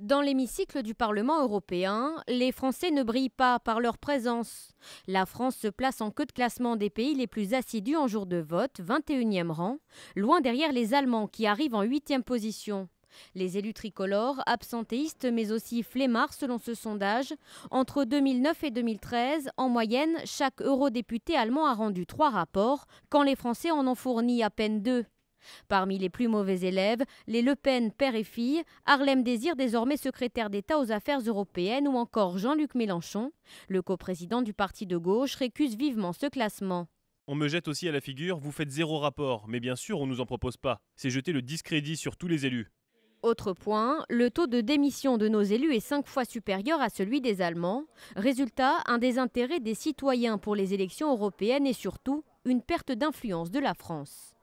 Dans l'hémicycle du Parlement européen, les Français ne brillent pas par leur présence. La France se place en queue de classement des pays les plus assidus en jour de vote, 21e rang, loin derrière les Allemands qui arrivent en 8e position. Les élus tricolores, absentéistes mais aussi flemmards selon ce sondage, entre 2009 et 2013, en moyenne, chaque eurodéputé allemand a rendu trois rapports, quand les Français en ont fourni à peine deux. Parmi les plus mauvais élèves, les Le Pen père et fille, Harlem Désir désormais secrétaire d'État aux affaires européennes ou encore Jean-Luc Mélenchon. Le coprésident du parti de gauche récuse vivement ce classement. On me jette aussi à la figure, vous faites zéro rapport, mais bien sûr on ne nous en propose pas. C'est jeter le discrédit sur tous les élus. Autre point, le taux de démission de nos élus est cinq fois supérieur à celui des Allemands. Résultat, un désintérêt des citoyens pour les élections européennes et surtout une perte d'influence de la France.